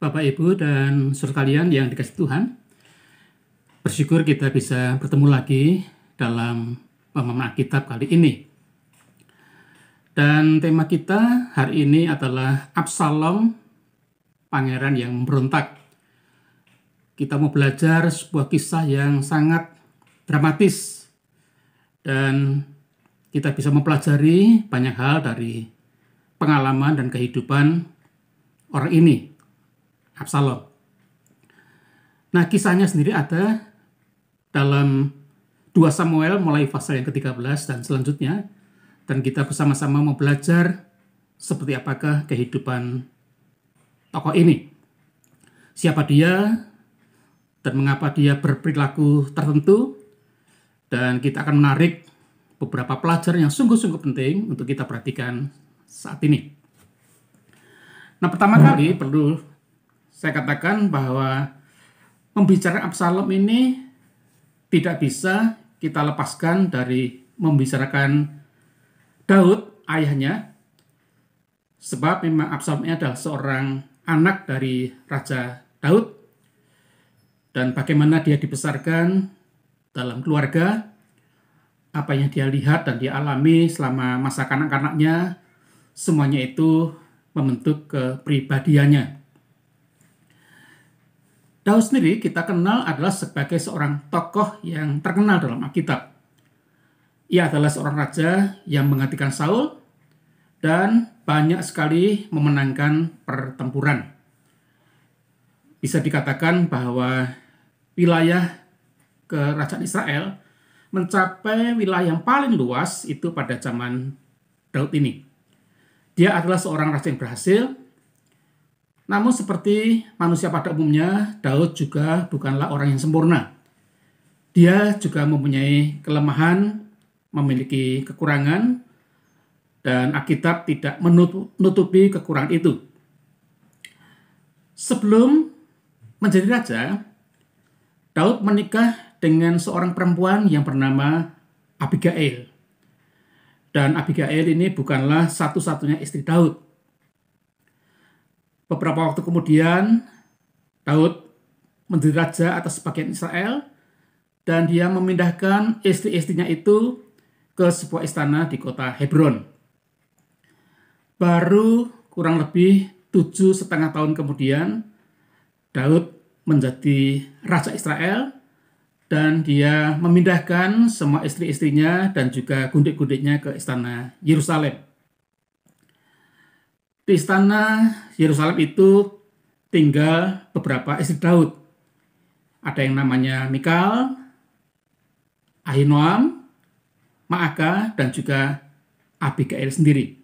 Bapak, Ibu, dan saudara kalian yang dikasih Tuhan, bersyukur kita bisa bertemu lagi dalam pemahaman Alkitab kali ini. Dan tema kita hari ini adalah Absalom, pangeran yang memberontak. Kita mau belajar sebuah kisah yang sangat dramatis dan kita bisa mempelajari banyak hal dari pengalaman dan kehidupan orang ini Absalom. Nah, kisahnya sendiri ada dalam 2 Samuel mulai pasal yang ke-13 dan selanjutnya. Dan kita bersama-sama mau belajar seperti apakah kehidupan tokoh ini. Siapa dia dan mengapa dia berperilaku tertentu. Dan kita akan menarik beberapa pelajaran yang sungguh-sungguh penting untuk kita perhatikan saat ini. Nah, pertama kali perlu saya katakan bahwa membicarakan Absalom ini tidak bisa kita lepaskan dari membicarakan Daud ayahnya sebab memang Absalom ini adalah seorang anak dari Raja Daud dan bagaimana dia dibesarkan dalam keluarga apa yang dia lihat dan dia alami selama masa kanak-kanaknya semuanya itu membentuk kepribadiannya. Daud sendiri kita kenal adalah sebagai seorang tokoh yang terkenal dalam Alkitab. Ia adalah seorang raja yang menggantikan Saul dan banyak sekali memenangkan pertempuran. Bisa dikatakan bahwa wilayah kerajaan Israel mencapai wilayah yang paling luas itu pada zaman Daud ini. Dia adalah seorang raja yang berhasil namun seperti manusia pada umumnya, Daud juga bukanlah orang yang sempurna. Dia juga mempunyai kelemahan, memiliki kekurangan, dan Alkitab tidak menutupi kekurangan itu. Sebelum menjadi raja, Daud menikah dengan seorang perempuan yang bernama Abigail. Dan Abigail ini bukanlah satu-satunya istri Daud Beberapa waktu kemudian, Daud menjadi raja atas sebagian Israel, dan dia memindahkan istri-istrinya itu ke sebuah istana di kota Hebron. Baru kurang lebih tujuh setengah tahun kemudian, Daud menjadi raja Israel, dan dia memindahkan semua istri-istrinya dan juga gundik-gundiknya ke istana Yerusalem. Di istana Yerusalem itu tinggal beberapa istri Daud. Ada yang namanya Mikal, Ahinoam, Maaka, dan juga Abigail sendiri.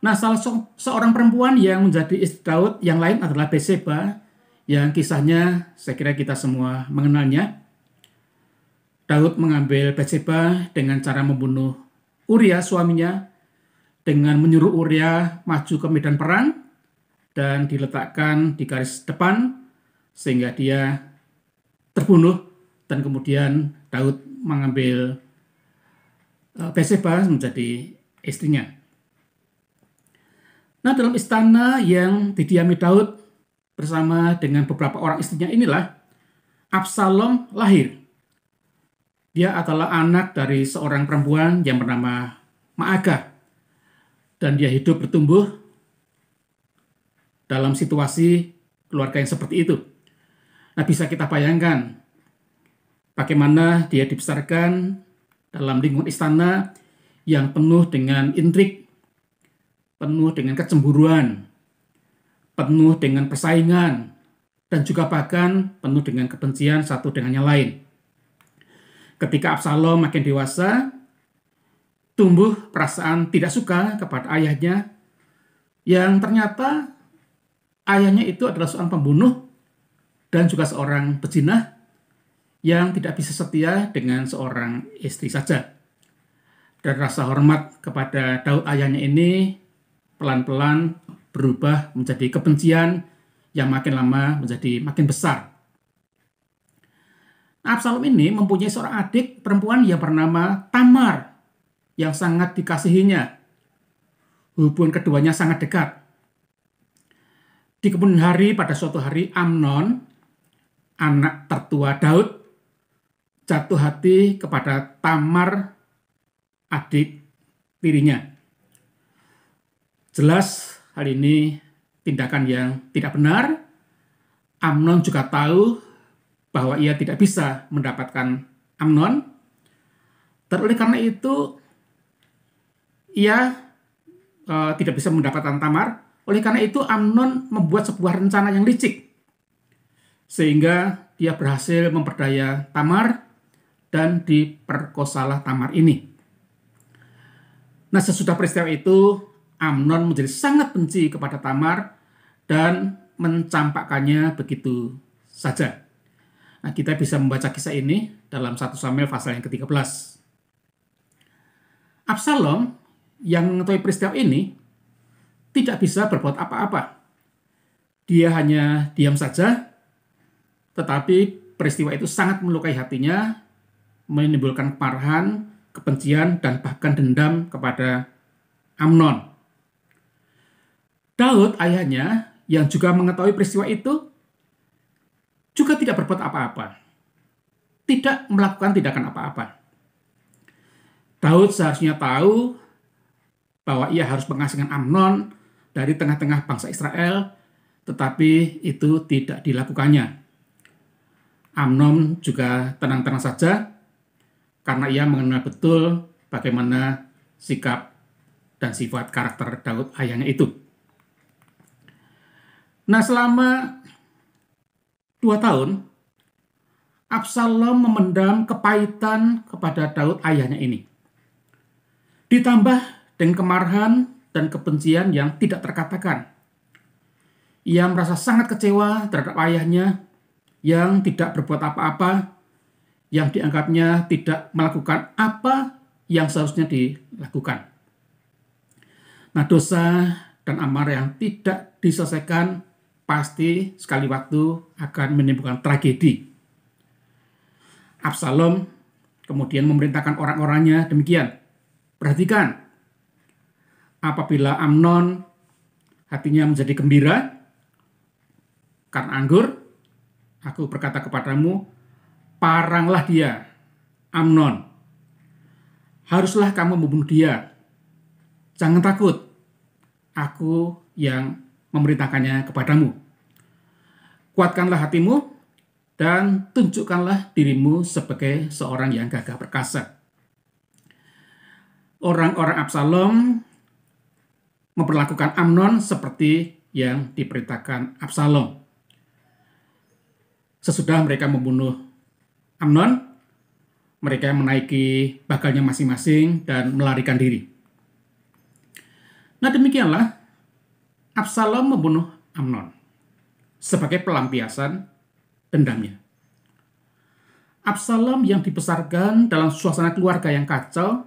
Nah, salah seorang perempuan yang menjadi istri Daud yang lain adalah Beseba, yang kisahnya saya kira kita semua mengenalnya. Daud mengambil Beseba dengan cara membunuh Uria suaminya dengan menyuruh Uria maju ke medan perang dan diletakkan di garis depan sehingga dia terbunuh dan kemudian Daud mengambil e, Beseba menjadi istrinya. Nah dalam istana yang didiami Daud bersama dengan beberapa orang istrinya inilah Absalom lahir. Dia adalah anak dari seorang perempuan yang bernama Ma'aga dan dia hidup bertumbuh dalam situasi keluarga yang seperti itu. Nah, bisa kita bayangkan bagaimana dia dibesarkan dalam lingkungan istana yang penuh dengan intrik, penuh dengan kecemburuan, penuh dengan persaingan, dan juga bahkan penuh dengan kebencian satu dengan yang lain. Ketika Absalom makin dewasa, tumbuh perasaan tidak suka kepada ayahnya yang ternyata ayahnya itu adalah seorang pembunuh dan juga seorang pejinah yang tidak bisa setia dengan seorang istri saja. Dan rasa hormat kepada Daud ayahnya ini pelan-pelan berubah menjadi kebencian yang makin lama menjadi makin besar. Absalom ini mempunyai seorang adik perempuan yang bernama Tamar yang sangat dikasihinya. Hubungan keduanya sangat dekat. Di kemudian hari, pada suatu hari, Amnon, anak tertua Daud, jatuh hati kepada Tamar, adik tirinya. Jelas hal ini tindakan yang tidak benar. Amnon juga tahu bahwa ia tidak bisa mendapatkan Amnon. Terlebih karena itu, ia e, tidak bisa mendapatkan Tamar. Oleh karena itu Amnon membuat sebuah rencana yang licik. Sehingga ia berhasil memperdaya Tamar dan diperkosalah Tamar ini. Nah sesudah peristiwa itu Amnon menjadi sangat benci kepada Tamar dan mencampakkannya begitu saja. Nah, kita bisa membaca kisah ini dalam satu Samuel pasal yang ke-13. Absalom yang mengetahui peristiwa ini tidak bisa berbuat apa-apa. Dia hanya diam saja, tetapi peristiwa itu sangat melukai hatinya, menimbulkan kemarahan, kebencian, dan bahkan dendam kepada Amnon. Daud ayahnya yang juga mengetahui peristiwa itu juga tidak berbuat apa-apa. Tidak melakukan tindakan apa-apa. Daud seharusnya tahu bahwa ia harus mengasingkan Amnon dari tengah-tengah bangsa Israel, tetapi itu tidak dilakukannya. Amnon juga tenang-tenang saja karena ia mengenal betul bagaimana sikap dan sifat karakter Daud ayahnya itu. Nah selama dua tahun, Absalom memendam kepahitan kepada Daud ayahnya ini. Ditambah dengan kemarahan dan kebencian yang tidak terkatakan. Ia merasa sangat kecewa terhadap ayahnya yang tidak berbuat apa-apa, yang dianggapnya tidak melakukan apa yang seharusnya dilakukan. Nah, dosa dan amarah yang tidak diselesaikan pasti sekali waktu akan menimbulkan tragedi. Absalom kemudian memerintahkan orang-orangnya demikian. Perhatikan, apabila Amnon hatinya menjadi gembira karena anggur, aku berkata kepadamu, paranglah dia, Amnon. Haruslah kamu membunuh dia. Jangan takut, aku yang memerintahkannya kepadamu. Kuatkanlah hatimu dan tunjukkanlah dirimu sebagai seorang yang gagah perkasa. Orang-orang Absalom memperlakukan Amnon seperti yang diperintahkan Absalom. Sesudah mereka membunuh Amnon, mereka menaiki bakalnya masing-masing dan melarikan diri. Nah demikianlah Absalom membunuh Amnon sebagai pelampiasan dendamnya. Absalom yang dibesarkan dalam suasana keluarga yang kacau,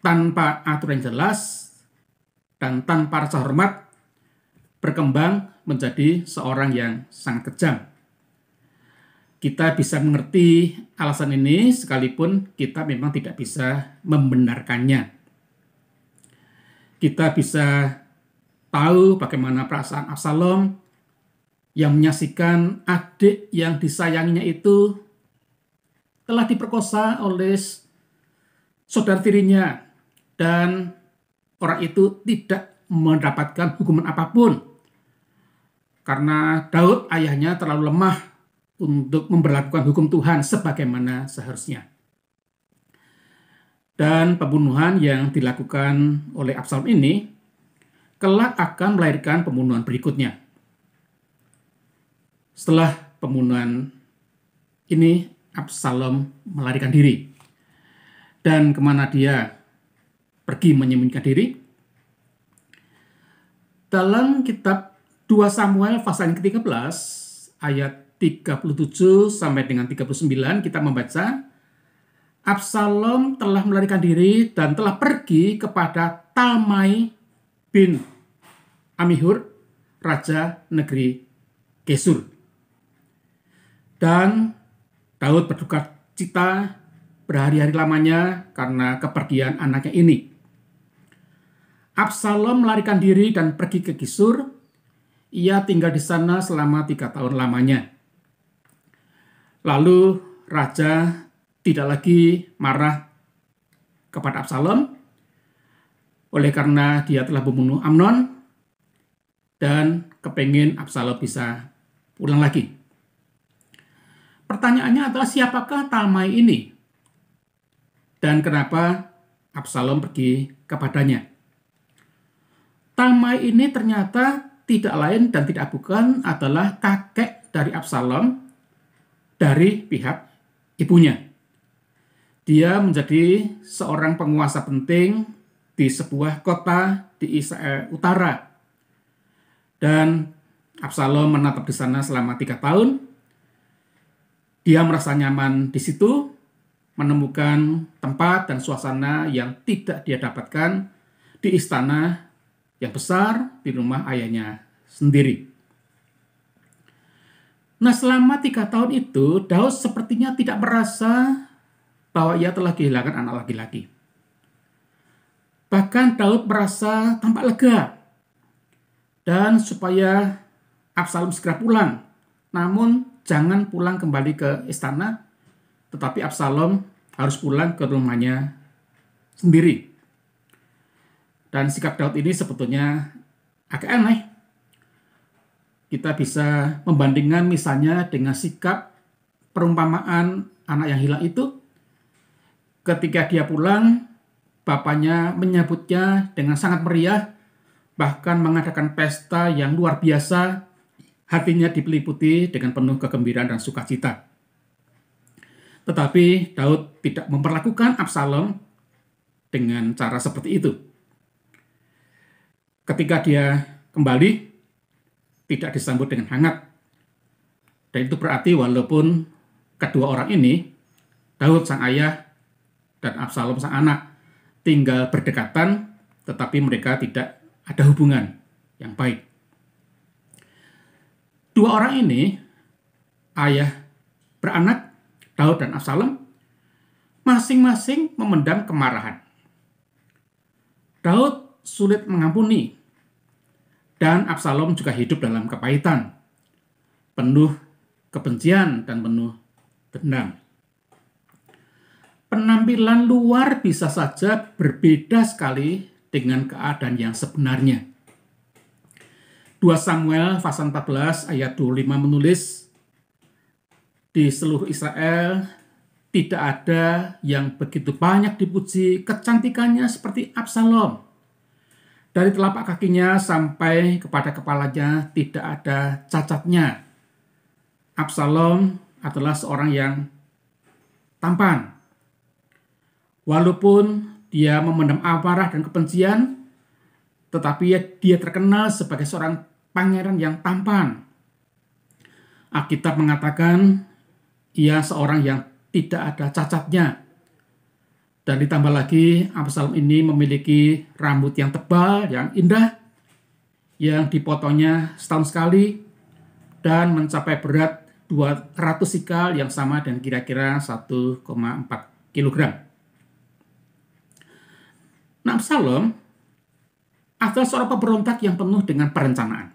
tanpa aturan yang jelas, dan tanpa rasa hormat berkembang menjadi seorang yang sangat kejam. Kita bisa mengerti alasan ini sekalipun kita memang tidak bisa membenarkannya. Kita bisa tahu bagaimana perasaan Absalom yang menyaksikan adik yang disayanginya itu telah diperkosa oleh saudara tirinya dan orang itu tidak mendapatkan hukuman apapun. Karena Daud ayahnya terlalu lemah untuk memperlakukan hukum Tuhan sebagaimana seharusnya. Dan pembunuhan yang dilakukan oleh Absalom ini kelak akan melahirkan pembunuhan berikutnya. Setelah pembunuhan ini, Absalom melarikan diri. Dan kemana dia pergi menyembunyikan diri. Dalam kitab 2 Samuel pasal yang ke-13 ayat 37 sampai dengan 39 kita membaca Absalom telah melarikan diri dan telah pergi kepada Talmai bin Amihur, raja negeri Kesur. Dan Daud berduka cita berhari-hari lamanya karena kepergian anaknya ini. Absalom melarikan diri dan pergi ke Kisur. Ia tinggal di sana selama tiga tahun lamanya. Lalu raja tidak lagi marah kepada Absalom oleh karena dia telah membunuh Amnon dan kepengen Absalom bisa pulang lagi. Pertanyaannya adalah siapakah Talmai ini? Dan kenapa Absalom pergi kepadanya? Tamai ini ternyata tidak lain dan tidak bukan adalah kakek dari Absalom dari pihak ibunya. Dia menjadi seorang penguasa penting di sebuah kota di Israel Utara. Dan Absalom menetap di sana selama tiga tahun. Dia merasa nyaman di situ, menemukan tempat dan suasana yang tidak dia dapatkan di istana yang besar di rumah ayahnya sendiri. Nah selama tiga tahun itu Daud sepertinya tidak merasa bahwa ia telah kehilangan anak laki-laki. Bahkan Daud merasa tampak lega dan supaya Absalom segera pulang. Namun jangan pulang kembali ke istana, tetapi Absalom harus pulang ke rumahnya sendiri. Dan sikap Daud ini sebetulnya agak aneh. Kita bisa membandingkan misalnya dengan sikap perumpamaan anak yang hilang itu. Ketika dia pulang, bapaknya menyebutnya dengan sangat meriah, bahkan mengadakan pesta yang luar biasa, hatinya dipeliputi dengan penuh kegembiraan dan sukacita. Tetapi Daud tidak memperlakukan Absalom dengan cara seperti itu ketika dia kembali tidak disambut dengan hangat. Dan itu berarti walaupun kedua orang ini, Daud sang ayah dan Absalom sang anak, tinggal berdekatan tetapi mereka tidak ada hubungan yang baik. Dua orang ini, ayah beranak, Daud dan Absalom, masing-masing memendam kemarahan. Daud sulit mengampuni. Dan Absalom juga hidup dalam kepahitan, penuh kebencian dan penuh dendam. Penampilan luar bisa saja berbeda sekali dengan keadaan yang sebenarnya. 2 Samuel pasal 14 ayat 25 menulis, Di seluruh Israel tidak ada yang begitu banyak dipuji kecantikannya seperti Absalom. Dari telapak kakinya sampai kepada kepalanya tidak ada cacatnya. Absalom adalah seorang yang tampan. Walaupun dia memendam amarah dan kebencian, tetapi dia terkenal sebagai seorang pangeran yang tampan. Alkitab mengatakan ia seorang yang tidak ada cacatnya. Dan ditambah lagi Absalom ini memiliki rambut yang tebal, yang indah, yang dipotongnya setahun sekali dan mencapai berat 200 sikal yang sama dan kira-kira 1,4 kg. Nah, Absalom adalah seorang pemberontak yang penuh dengan perencanaan.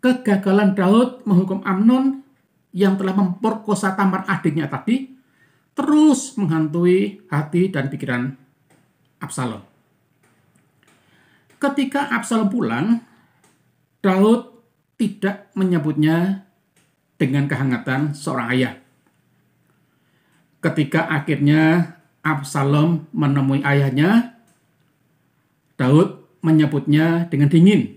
Kegagalan Daud menghukum Amnon yang telah memperkosa Tamar adiknya tadi terus menghantui hati dan pikiran Absalom. Ketika Absalom pulang, Daud tidak menyebutnya dengan kehangatan seorang ayah. Ketika akhirnya Absalom menemui ayahnya, Daud menyebutnya dengan dingin.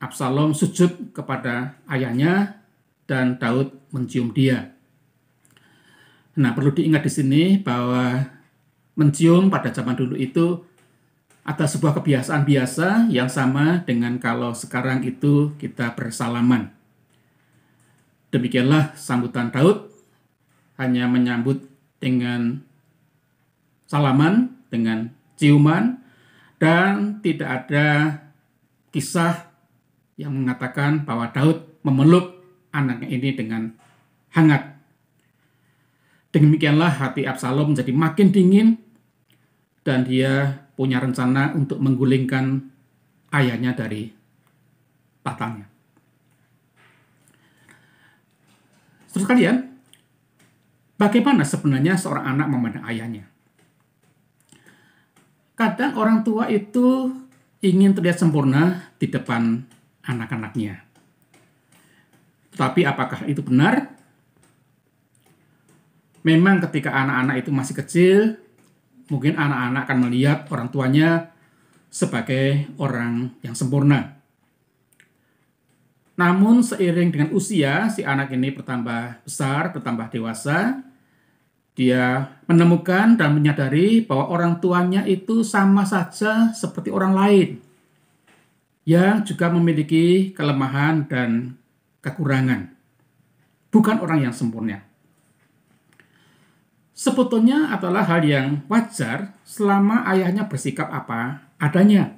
Absalom sujud kepada ayahnya dan Daud mencium dia. Nah, perlu diingat di sini bahwa mencium pada zaman dulu itu ada sebuah kebiasaan biasa yang sama dengan kalau sekarang itu kita bersalaman. Demikianlah sambutan Daud hanya menyambut dengan salaman, dengan ciuman, dan tidak ada kisah yang mengatakan bahwa Daud memeluk anaknya ini dengan hangat Demikianlah hati Absalom menjadi makin dingin dan dia punya rencana untuk menggulingkan ayahnya dari tahtanya. Terus kalian, bagaimana sebenarnya seorang anak memandang ayahnya? Kadang orang tua itu ingin terlihat sempurna di depan anak-anaknya. Tetapi apakah itu benar? memang ketika anak-anak itu masih kecil, mungkin anak-anak akan melihat orang tuanya sebagai orang yang sempurna. Namun seiring dengan usia, si anak ini bertambah besar, bertambah dewasa, dia menemukan dan menyadari bahwa orang tuanya itu sama saja seperti orang lain yang juga memiliki kelemahan dan kekurangan. Bukan orang yang sempurna. Sebetulnya adalah hal yang wajar selama ayahnya bersikap apa adanya.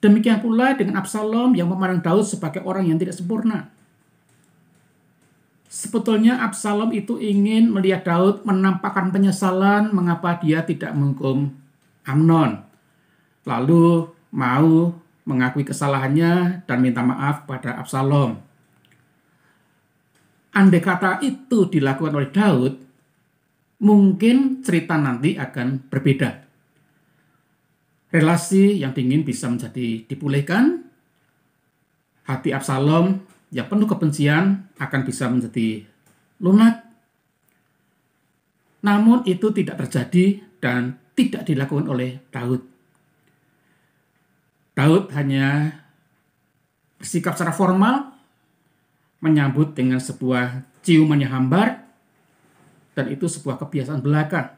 Demikian pula dengan Absalom yang memandang Daud sebagai orang yang tidak sempurna. Sebetulnya Absalom itu ingin melihat Daud menampakkan penyesalan mengapa dia tidak menghukum Amnon. Lalu mau mengakui kesalahannya dan minta maaf pada Absalom. Andai kata itu dilakukan oleh Daud, mungkin cerita nanti akan berbeda. Relasi yang dingin bisa menjadi dipulihkan, hati Absalom yang penuh kebencian akan bisa menjadi lunak. Namun itu tidak terjadi dan tidak dilakukan oleh Daud. Daud hanya bersikap secara formal, menyambut dengan sebuah ciuman yang hambar, dan itu sebuah kebiasaan belaka.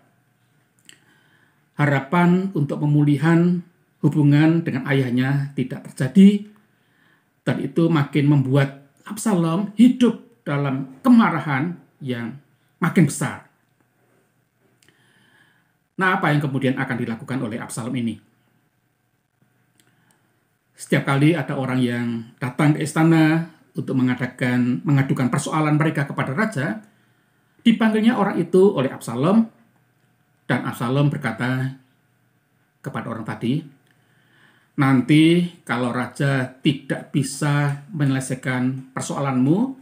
Harapan untuk pemulihan hubungan dengan ayahnya tidak terjadi dan itu makin membuat Absalom hidup dalam kemarahan yang makin besar. Nah, apa yang kemudian akan dilakukan oleh Absalom ini? Setiap kali ada orang yang datang ke istana untuk mengadakan mengadukan persoalan mereka kepada raja, Dipanggilnya orang itu oleh Absalom, dan Absalom berkata kepada orang tadi, Nanti kalau raja tidak bisa menyelesaikan persoalanmu,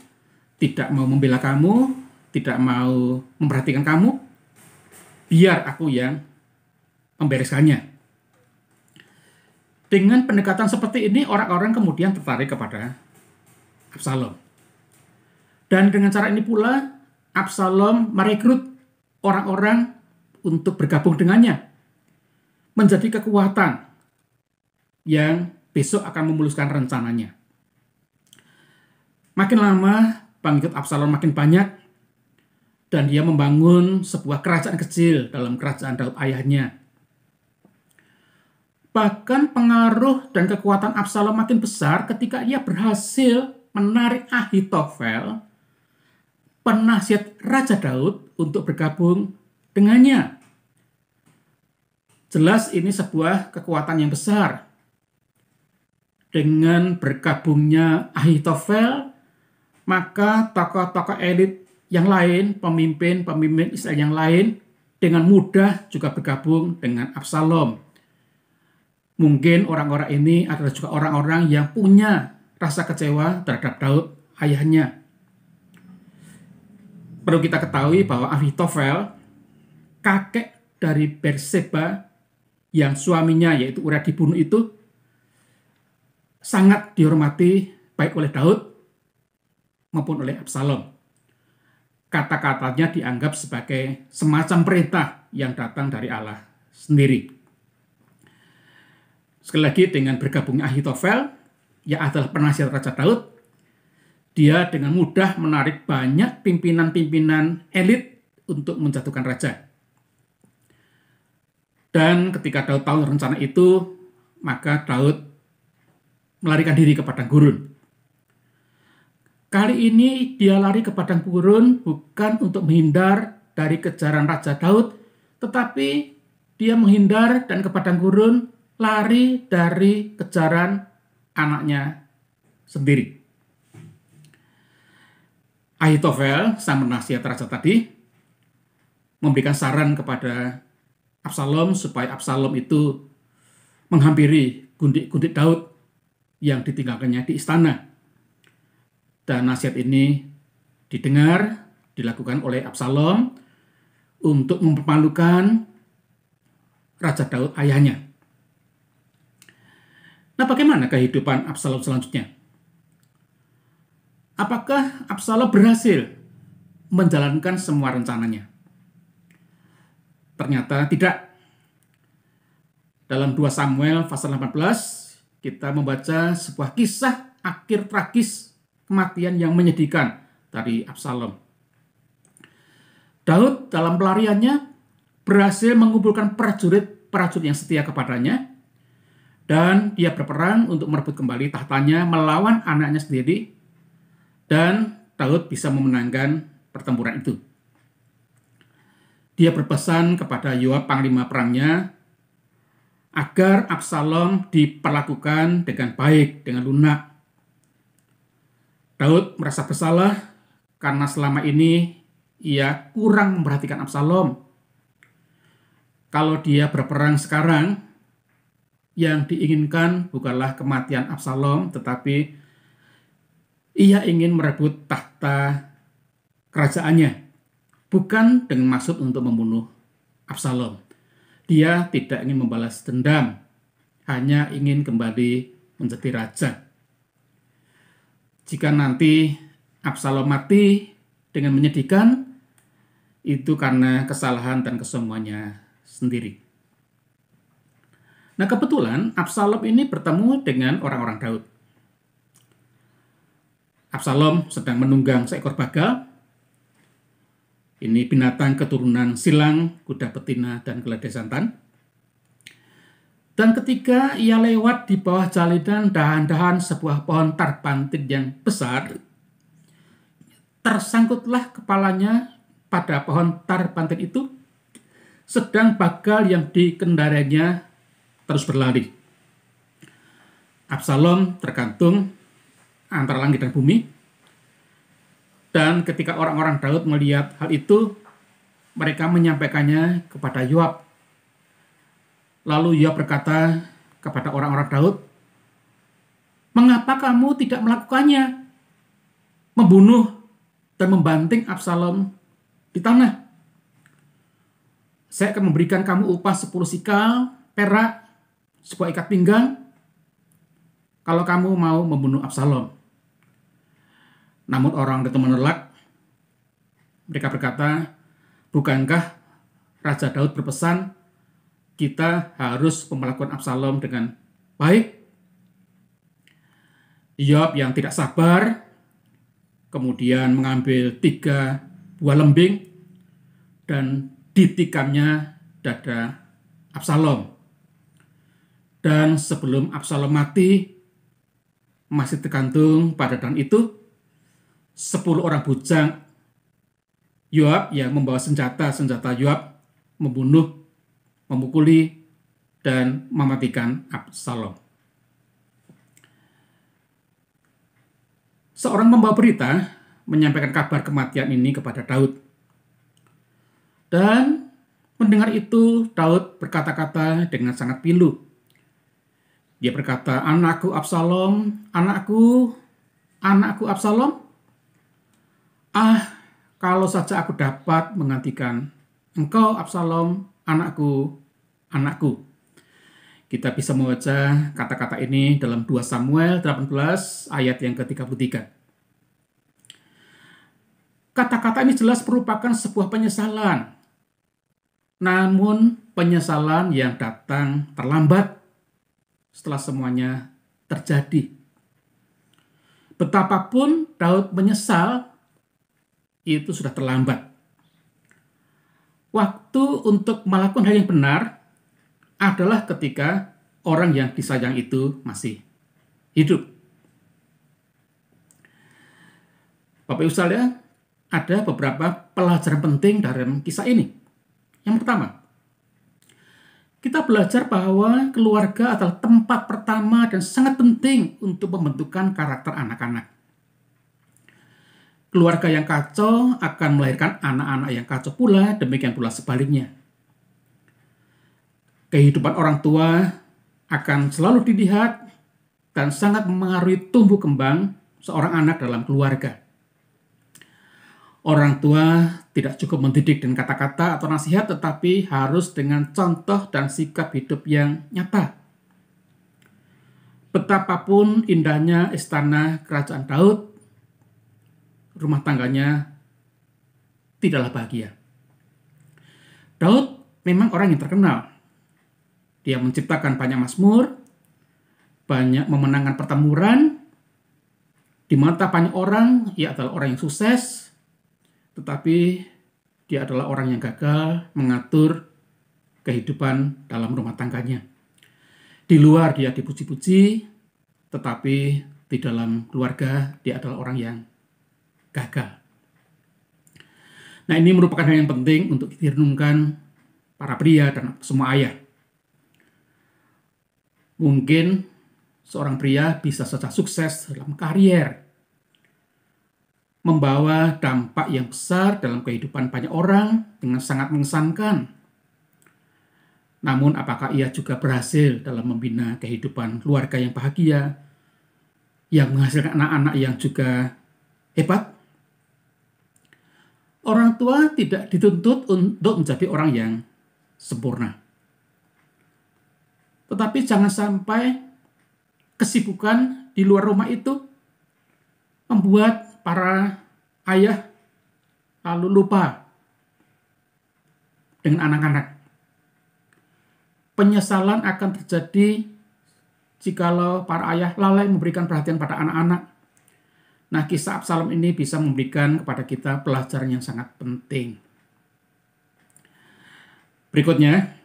tidak mau membela kamu, tidak mau memperhatikan kamu, biar aku yang membereskannya. Dengan pendekatan seperti ini, orang-orang kemudian tertarik kepada Absalom. Dan dengan cara ini pula, Absalom merekrut orang-orang untuk bergabung dengannya, menjadi kekuatan yang besok akan memuluskan rencananya. Makin lama, pengikut Absalom makin banyak, dan dia membangun sebuah kerajaan kecil dalam kerajaan Daud ayahnya. Bahkan pengaruh dan kekuatan Absalom makin besar ketika ia berhasil menarik Ahitofel penasihat Raja Daud untuk bergabung dengannya. Jelas ini sebuah kekuatan yang besar. Dengan bergabungnya Ahitofel, maka tokoh-tokoh elit yang lain, pemimpin-pemimpin Israel yang lain, dengan mudah juga bergabung dengan Absalom. Mungkin orang-orang ini adalah juga orang-orang yang punya rasa kecewa terhadap Daud, ayahnya perlu kita ketahui bahwa Ahitofel kakek dari Berseba yang suaminya yaitu Uria dibunuh itu sangat dihormati baik oleh Daud maupun oleh Absalom. Kata-katanya dianggap sebagai semacam perintah yang datang dari Allah sendiri. Sekali lagi dengan bergabungnya Ahitofel, yang adalah penasihat Raja Daud, dia dengan mudah menarik banyak pimpinan-pimpinan elit untuk menjatuhkan raja. Dan ketika Daud tahu rencana itu, maka Daud melarikan diri ke padang gurun. Kali ini dia lari ke padang gurun bukan untuk menghindar dari kejaran Raja Daud, tetapi dia menghindar dan ke padang gurun lari dari kejaran anaknya sendiri. Ahitofel, sang penasihat raja tadi, memberikan saran kepada Absalom supaya Absalom itu menghampiri gundik-gundik Daud yang ditinggalkannya di istana. Dan nasihat ini didengar, dilakukan oleh Absalom untuk mempermalukan Raja Daud ayahnya. Nah bagaimana kehidupan Absalom selanjutnya? Apakah Absalom berhasil menjalankan semua rencananya? Ternyata tidak. Dalam 2 Samuel pasal 18, kita membaca sebuah kisah akhir tragis kematian yang menyedihkan dari Absalom. Daud dalam pelariannya berhasil mengumpulkan prajurit-prajurit yang setia kepadanya dan dia berperang untuk merebut kembali tahtanya melawan anaknya sendiri dan Daud bisa memenangkan pertempuran itu. Dia berpesan kepada Yoab panglima perangnya agar Absalom diperlakukan dengan baik, dengan lunak. Daud merasa bersalah karena selama ini ia kurang memperhatikan Absalom. Kalau dia berperang sekarang, yang diinginkan bukanlah kematian Absalom, tetapi ia ingin merebut tahta kerajaannya, bukan dengan maksud untuk membunuh Absalom. Dia tidak ingin membalas dendam, hanya ingin kembali menjadi raja. Jika nanti Absalom mati dengan menyedihkan, itu karena kesalahan dan kesemuanya sendiri. Nah kebetulan Absalom ini bertemu dengan orang-orang Daud. Absalom sedang menunggang seekor bagal. Ini binatang keturunan silang, kuda betina, dan keledai santan. Dan ketika ia lewat di bawah jalinan dahan-dahan sebuah pohon tarpantin yang besar, tersangkutlah kepalanya pada pohon tarpantin itu, sedang bagal yang dikendarainya terus berlari. Absalom terkantung antara langit dan bumi. Dan ketika orang-orang Daud melihat hal itu, mereka menyampaikannya kepada Yoab. Lalu Yoab berkata kepada orang-orang Daud, Mengapa kamu tidak melakukannya? Membunuh dan membanting Absalom di tanah. Saya akan memberikan kamu upah 10 sikal, perak, sebuah ikat pinggang, kalau kamu mau membunuh Absalom. Namun orang itu menolak. Mereka berkata, bukankah Raja Daud berpesan kita harus memperlakukan Absalom dengan baik? Yob yang tidak sabar, kemudian mengambil tiga buah lembing dan ditikamnya dada Absalom. Dan sebelum Absalom mati, masih tergantung pada dan itu, 10 orang bujang Yoab yang membawa senjata, senjata Yoab membunuh, memukuli, dan mematikan Absalom. Seorang membawa berita menyampaikan kabar kematian ini kepada Daud. Dan mendengar itu, Daud berkata-kata dengan sangat pilu. Dia berkata, anakku Absalom, anakku, anakku Absalom, Ah, kalau saja aku dapat menggantikan engkau Absalom, anakku, anakku. Kita bisa membaca kata-kata ini dalam 2 Samuel 18 ayat yang ke-33. Kata-kata ini jelas merupakan sebuah penyesalan. Namun penyesalan yang datang terlambat setelah semuanya terjadi. Betapapun Daud menyesal itu sudah terlambat. Waktu untuk melakukan hal yang benar adalah ketika orang yang disayang itu masih hidup. Bapak Ibu sekalian, ada beberapa pelajaran penting dari kisah ini. Yang pertama, kita belajar bahwa keluarga adalah tempat pertama dan sangat penting untuk pembentukan karakter anak-anak. Keluarga yang kacau akan melahirkan anak-anak yang kacau pula, demikian pula sebaliknya. Kehidupan orang tua akan selalu dilihat dan sangat mempengaruhi tumbuh kembang seorang anak dalam keluarga. Orang tua tidak cukup mendidik dengan kata-kata atau nasihat, tetapi harus dengan contoh dan sikap hidup yang nyata. Betapapun indahnya istana kerajaan Daud, rumah tangganya tidaklah bahagia. Daud memang orang yang terkenal. Dia menciptakan banyak mazmur, banyak memenangkan pertempuran. Di mata banyak orang, ia adalah orang yang sukses, tetapi dia adalah orang yang gagal mengatur kehidupan dalam rumah tangganya. Di luar dia dipuji-puji, tetapi di dalam keluarga dia adalah orang yang gagal. Nah ini merupakan hal yang penting untuk direnungkan para pria dan semua ayah. Mungkin seorang pria bisa secara sukses dalam karier, membawa dampak yang besar dalam kehidupan banyak orang dengan sangat mengesankan. Namun apakah ia juga berhasil dalam membina kehidupan keluarga yang bahagia, yang menghasilkan anak-anak yang juga hebat? Orang tua tidak dituntut untuk menjadi orang yang sempurna. Tetapi jangan sampai kesibukan di luar rumah itu membuat para ayah lalu lupa dengan anak-anak. Penyesalan akan terjadi jikalau para ayah lalai memberikan perhatian pada anak-anak Nah, kisah Absalom ini bisa memberikan kepada kita pelajaran yang sangat penting. Berikutnya,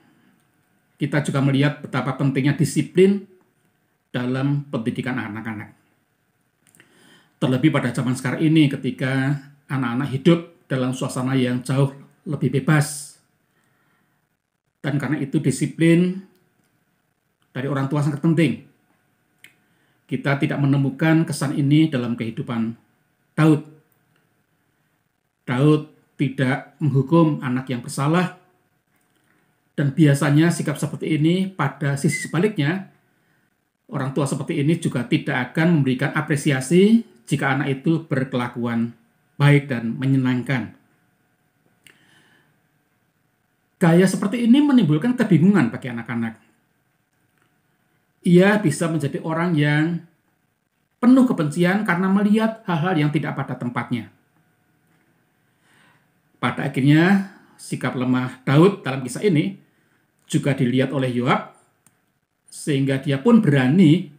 kita juga melihat betapa pentingnya disiplin dalam pendidikan anak-anak. Terlebih pada zaman sekarang ini ketika anak-anak hidup dalam suasana yang jauh lebih bebas. Dan karena itu disiplin dari orang tua sangat penting kita tidak menemukan kesan ini dalam kehidupan Daud. Daud tidak menghukum anak yang bersalah, dan biasanya sikap seperti ini pada sisi sebaliknya, orang tua seperti ini juga tidak akan memberikan apresiasi jika anak itu berkelakuan baik dan menyenangkan. Gaya seperti ini menimbulkan kebingungan bagi anak-anak ia bisa menjadi orang yang penuh kebencian karena melihat hal-hal yang tidak pada tempatnya. Pada akhirnya, sikap lemah Daud dalam kisah ini juga dilihat oleh Yoab, sehingga dia pun berani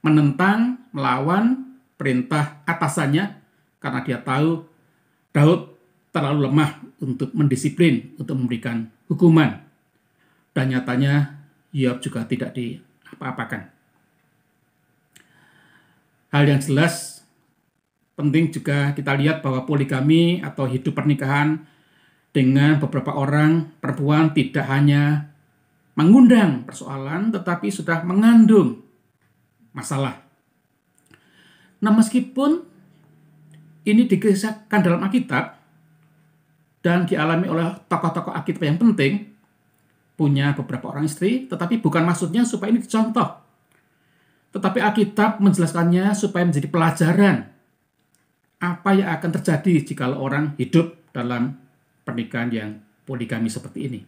menentang, melawan perintah atasannya karena dia tahu Daud terlalu lemah untuk mendisiplin, untuk memberikan hukuman. Dan nyatanya Yoab juga tidak di apa-apakan. Hal yang jelas penting juga kita lihat bahwa poligami atau hidup pernikahan dengan beberapa orang perempuan tidak hanya mengundang persoalan tetapi sudah mengandung masalah. Nah, meskipun ini dikisahkan dalam Alkitab dan dialami oleh tokoh-tokoh Alkitab yang penting, punya beberapa orang istri, tetapi bukan maksudnya supaya ini dicontoh. Tetapi Alkitab menjelaskannya supaya menjadi pelajaran apa yang akan terjadi jika orang hidup dalam pernikahan yang poligami seperti ini.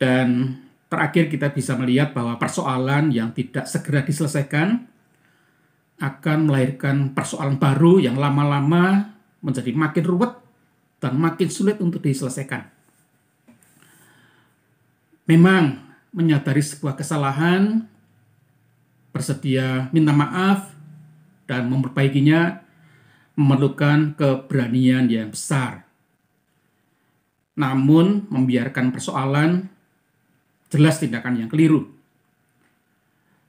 Dan terakhir kita bisa melihat bahwa persoalan yang tidak segera diselesaikan akan melahirkan persoalan baru yang lama-lama menjadi makin ruwet dan makin sulit untuk diselesaikan memang menyadari sebuah kesalahan, bersedia minta maaf, dan memperbaikinya memerlukan keberanian yang besar. Namun, membiarkan persoalan jelas tindakan yang keliru.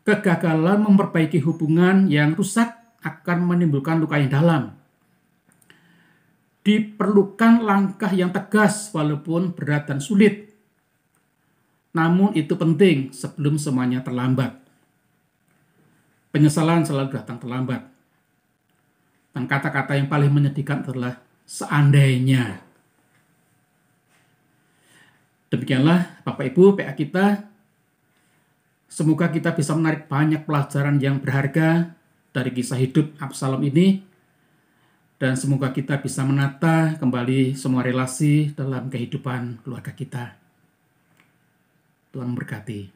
Kegagalan memperbaiki hubungan yang rusak akan menimbulkan luka yang dalam. Diperlukan langkah yang tegas, walaupun berat dan sulit, namun itu penting sebelum semuanya terlambat. Penyesalan selalu datang terlambat. Dan kata-kata yang paling menyedihkan adalah seandainya. Demikianlah Bapak Ibu PA kita. Semoga kita bisa menarik banyak pelajaran yang berharga dari kisah hidup Absalom ini. Dan semoga kita bisa menata kembali semua relasi dalam kehidupan keluarga kita. Tuhan berkati.